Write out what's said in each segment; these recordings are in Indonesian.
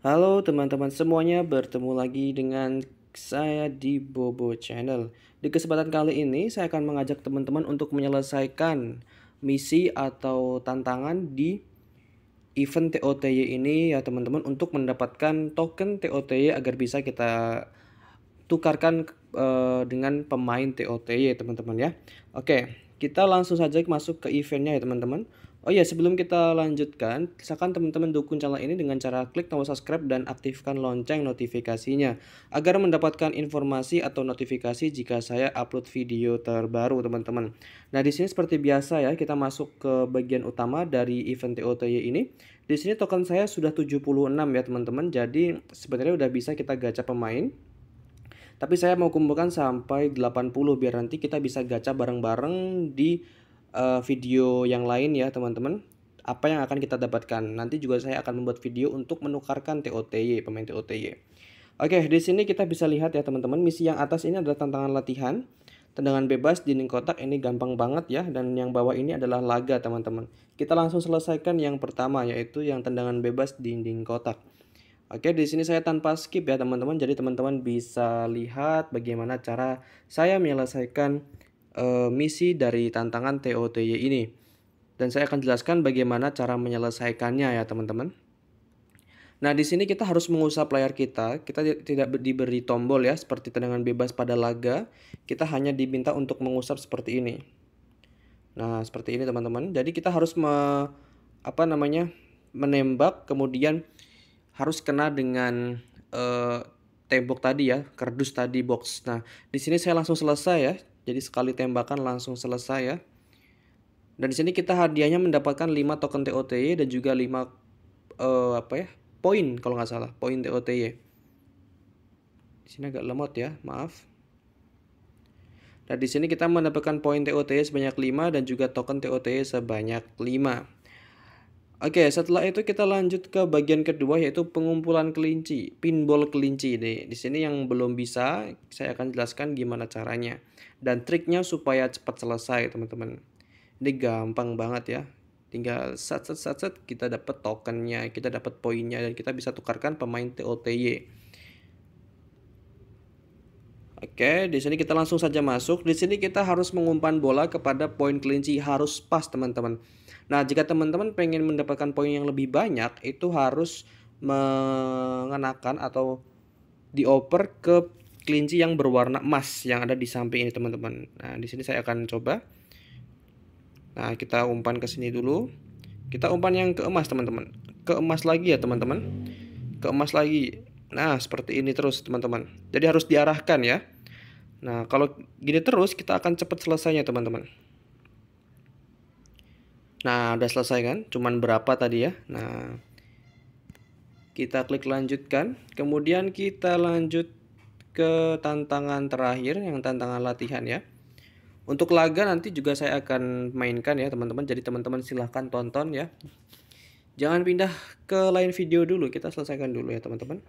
Halo teman-teman semuanya, bertemu lagi dengan saya di Bobo Channel. Di kesempatan kali ini saya akan mengajak teman-teman untuk menyelesaikan misi atau tantangan di event TOTY ini ya teman-teman untuk mendapatkan token TOTY agar bisa kita tukarkan uh, dengan pemain TOTY teman-teman ya. Oke, kita langsung saja masuk ke eventnya ya teman-teman. Oh ya sebelum kita lanjutkan, silakan teman-teman dukung channel ini dengan cara klik tombol subscribe dan aktifkan lonceng notifikasinya agar mendapatkan informasi atau notifikasi jika saya upload video terbaru, teman-teman. Nah, di sini seperti biasa ya, kita masuk ke bagian utama dari event TOTY ini. Di sini token saya sudah 76 ya, teman-teman. Jadi, sebenarnya udah bisa kita gacha pemain. Tapi saya mau kumpulkan sampai 80 biar nanti kita bisa gacha bareng-bareng di uh, video yang lain ya teman-teman apa yang akan kita dapatkan. Nanti juga saya akan membuat video untuk menukarkan TOTY, pemain TOTY. Oke, di sini kita bisa lihat ya teman-teman, misi yang atas ini adalah tantangan latihan. Tendangan bebas, dinding kotak ini gampang banget ya, dan yang bawah ini adalah laga teman-teman. Kita langsung selesaikan yang pertama, yaitu yang tendangan bebas dinding kotak. Oke, di sini saya tanpa skip ya teman-teman, jadi teman-teman bisa lihat bagaimana cara saya menyelesaikan uh, misi dari tantangan TOTY ini. Dan saya akan jelaskan bagaimana cara menyelesaikannya ya teman-teman. Nah, di sini kita harus mengusap layar kita. Kita tidak diberi tombol ya, seperti tendangan bebas pada laga. Kita hanya diminta untuk mengusap seperti ini. Nah, seperti ini teman-teman. Jadi kita harus me, apa namanya? menembak kemudian harus kena dengan uh, tembok tadi ya, kardus tadi box. Nah, di sini saya langsung selesai ya. Jadi sekali tembakan langsung selesai ya. Dan di sini kita hadiahnya mendapatkan 5 token TOTY dan juga 5 uh, eh, apa ya? poin kalau nggak salah, poin TOTY. Di sini agak lemot ya, maaf. Dan di sini kita mendapatkan poin TOTY sebanyak 5 dan juga token TOTY sebanyak 5. Oke, setelah itu kita lanjut ke bagian kedua yaitu pengumpulan kelinci, pinball kelinci ini. Di sini yang belum bisa, saya akan jelaskan gimana caranya dan triknya supaya cepat selesai, teman-teman. Ini gampang banget ya. Tinggal sat sat sat, set kita dapat tokennya, kita dapat poinnya dan kita bisa tukarkan pemain TOTY. Oke, di sini kita langsung saja masuk. Di sini kita harus mengumpan bola kepada poin kelinci harus pas, teman-teman. Nah, jika teman-teman pengen mendapatkan poin yang lebih banyak, itu harus mengenakan atau dioper ke kelinci yang berwarna emas yang ada di samping ini, teman-teman. Nah, di sini saya akan coba. Nah, kita umpan ke sini dulu. Kita umpan yang ke emas, teman-teman. Ke emas lagi ya, teman-teman. Ke emas lagi. Nah, seperti ini terus, teman-teman. Jadi harus diarahkan ya. Nah, kalau gini terus kita akan cepat selesainya, teman-teman. Nah, udah selesai kan? Cuman berapa tadi ya? Nah, kita klik lanjutkan. Kemudian kita lanjut ke tantangan terakhir, yang tantangan latihan ya. Untuk laga nanti juga saya akan mainkan ya, teman-teman. Jadi teman-teman silahkan tonton ya. Jangan pindah ke lain video dulu, kita selesaikan dulu ya, teman-teman.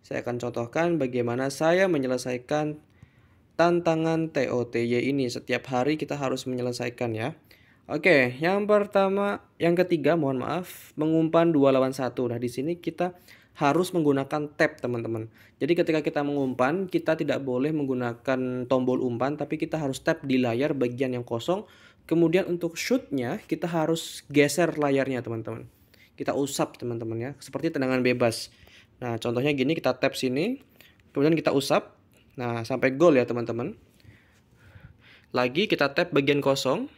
Saya akan contohkan bagaimana saya menyelesaikan tantangan TOTY ini. Setiap hari kita harus menyelesaikan ya. Oke, yang pertama, yang ketiga mohon maaf, mengumpan dua lawan satu. Nah, di sini kita harus menggunakan tab, teman-teman. Jadi ketika kita mengumpan, kita tidak boleh menggunakan tombol umpan, tapi kita harus tap di layar bagian yang kosong. Kemudian untuk shootnya, kita harus geser layarnya, teman-teman. Kita usap, teman-teman ya, seperti tendangan bebas. Nah, contohnya gini, kita tap sini, kemudian kita usap, Nah, sampai goal ya teman-teman. Lagi kita tap bagian kosong.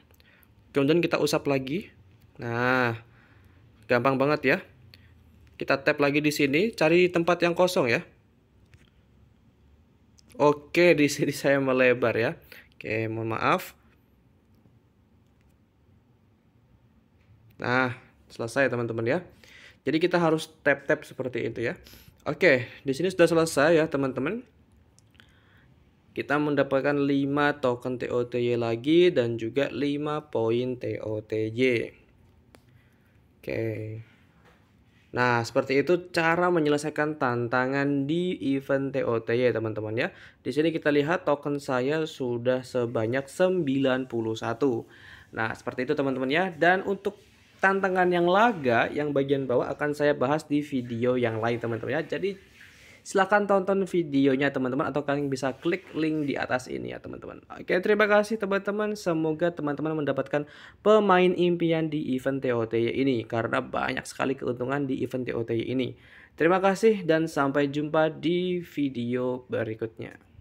Kemudian kita usap lagi. Nah, gampang banget ya. Kita tap lagi di sini, cari tempat yang kosong ya. Oke, di sini saya melebar ya. Oke, mohon maaf. Nah, selesai teman-teman ya. Jadi kita harus tap-tap seperti itu ya. Oke, di sini sudah selesai ya teman-teman kita mendapatkan 5 token TOTY lagi dan juga 5 poin TOTY. Oke. Nah, seperti itu cara menyelesaikan tantangan di event TOTY teman-teman ya. Di sini kita lihat token saya sudah sebanyak 91. Nah, seperti itu teman-teman ya. Dan untuk tantangan yang laga yang bagian bawah akan saya bahas di video yang lain teman-teman ya. Jadi silahkan tonton videonya teman-teman atau kalian bisa klik link di atas ini ya teman-teman oke terima kasih teman-teman semoga teman-teman mendapatkan pemain impian di event TOTY ini karena banyak sekali keuntungan di event TOTY ini terima kasih dan sampai jumpa di video berikutnya